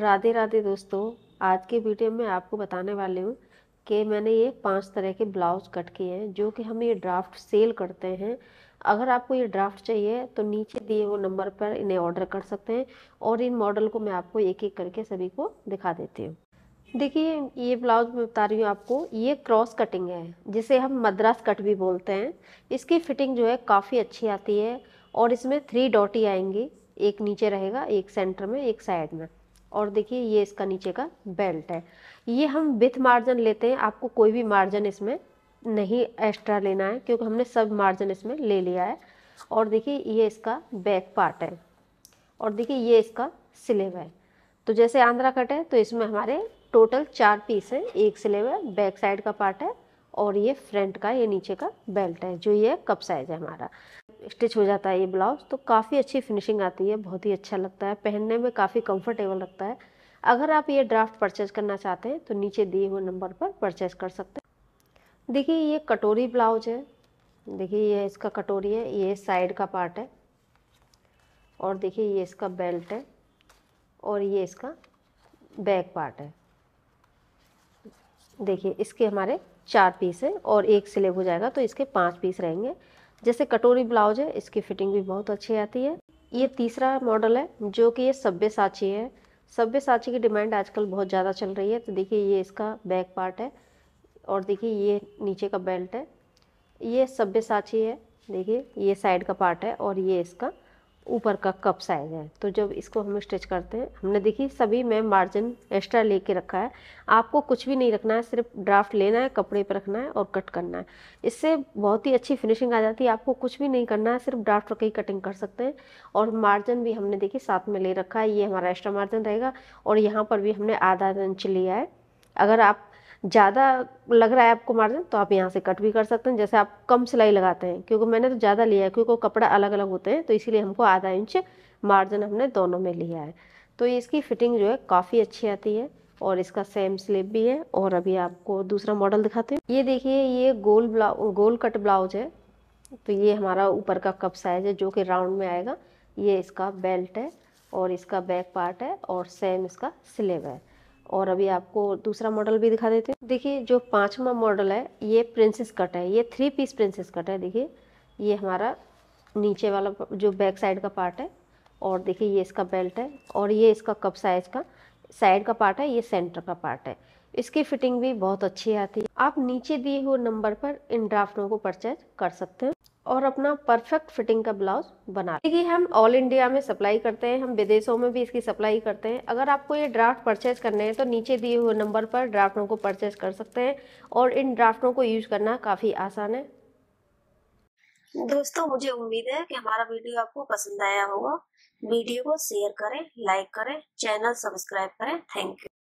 राधे राधे दोस्तों आज के वीडियो में आपको बताने वाली हूँ कि मैंने ये पांच तरह के ब्लाउज कट किए हैं जो कि हम ये ड्राफ्ट सेल करते हैं अगर आपको ये ड्राफ्ट चाहिए तो नीचे दिए हुए नंबर पर इन्हें ऑर्डर कर सकते हैं और इन मॉडल को मैं आपको एक एक करके सभी को दिखा देती हूँ देखिए ये ब्लाउज मैं बता रही हूँ आपको ये क्रॉस कटिंग है जिसे हम मद्रास कट भी बोलते हैं इसकी फिटिंग जो है काफ़ी अच्छी आती है और इसमें थ्री डॉटी आएंगी एक नीचे रहेगा एक सेंटर में एक साइड में और देखिए ये इसका नीचे का बेल्ट है ये हम विथ मार्जिन लेते हैं आपको कोई भी मार्जिन इसमें नहीं एक्स्ट्रा लेना है क्योंकि हमने सब मार्जिन इसमें ले लिया है और देखिए ये इसका बैक पार्ट है और देखिए ये इसका सिलेव है तो जैसे आंध्रा कट है तो इसमें हमारे टोटल चार पीस हैं एक सिलेव है बैक साइड का पार्ट है और ये फ्रंट का ये नीचे का बेल्ट है जो ये कप साइज है हमारा स्टिच हो जाता है ये ब्लाउज़ तो काफ़ी अच्छी फिनिशिंग आती है बहुत ही अच्छा लगता है पहनने में काफ़ी कंफर्टेबल लगता है अगर आप ये ड्राफ्ट परचेज करना चाहते हैं तो नीचे दिए हुए नंबर पर परचेज कर सकते हैं देखिए ये कटोरी ब्लाउज है देखिए ये इसका कटोरी है ये साइड का पार्ट है और देखिए ये इसका बेल्ट है और ये इसका बैक पार्ट है देखिए इसके हमारे चार पीस हैं और एक स्लेब हो जाएगा तो इसके पाँच पीस रहेंगे जैसे कटोरी ब्लाउज है इसकी फिटिंग भी बहुत अच्छी आती है ये तीसरा मॉडल है जो कि ये सभ्य साची है सभ्य साची की डिमांड आजकल बहुत ज़्यादा चल रही है तो देखिए ये इसका बैक पार्ट है और देखिए ये नीचे का बेल्ट है ये सभ्य साची है देखिए ये साइड का पार्ट है और ये इसका ऊपर का कप साइज है तो जब इसको हम स्टिच करते हैं हमने देखिए सभी में मार्जिन एक्स्ट्रा लेके रखा है आपको कुछ भी नहीं रखना है सिर्फ ड्राफ्ट लेना है कपड़े पर रखना है और कट करना है इससे बहुत ही अच्छी फिनिशिंग आ जाती है आपको कुछ भी नहीं करना है सिर्फ ड्राफ्ट रख ही कटिंग कर सकते हैं और मार्जिन भी हमने देखिए साथ में ले रखा है ये हमारा एक्स्ट्रा मार्जिन रहेगा और यहाँ पर भी हमने आधा इंच लिया है अगर आप ज़्यादा लग रहा है आपको मार्जिन तो आप यहाँ से कट भी कर सकते हैं जैसे आप कम सिलाई लगाते हैं क्योंकि मैंने तो ज़्यादा लिया है क्योंकि कपड़ा अलग अलग होते हैं तो इसीलिए हमको आधा इंच मार्जिन हमने दोनों में लिया है तो इसकी फिटिंग जो है काफ़ी अच्छी आती है और इसका सेम स्लिप भी है और अभी आपको दूसरा मॉडल दिखाते हैं ये देखिए ये गोल ब्लाउ गोल कट ब्लाउज है तो ये हमारा ऊपर का कप साइज है जो कि राउंड में आएगा ये इसका बेल्ट है और इसका बैक पार्ट है और सेम इसका स्लेब है और अभी आपको दूसरा मॉडल भी दिखा देते हैं देखिए जो पाँचवा मॉडल है ये प्रिंसेस कट है ये थ्री पीस प्रिंसेस कट है देखिए ये हमारा नीचे वाला जो बैक साइड का पार्ट है और देखिए ये इसका बेल्ट है और ये इसका कप साइज का साइड का पार्ट है ये सेंटर का पार्ट है इसकी फिटिंग भी बहुत अच्छी आती है आप नीचे दिए हुए नंबर पर इन ड्राफ्टों को परचेज कर सकते हैं और अपना परफेक्ट फिटिंग का ब्लाउज बना देखिए हम ऑल इंडिया में सप्लाई करते हैं हम विदेशों में भी इसकी सप्लाई करते हैं अगर आपको ये ड्राफ्ट परचेज करने हैं तो नीचे दिए हुए नंबर पर ड्राफ्टों को परचेज कर सकते हैं और इन ड्राफ्टों को यूज करना काफ़ी आसान है दोस्तों मुझे उम्मीद है कि हमारा वीडियो आपको पसंद आया होगा वीडियो को शेयर करें लाइक करें चैनल सब्सक्राइब करें थैंक यू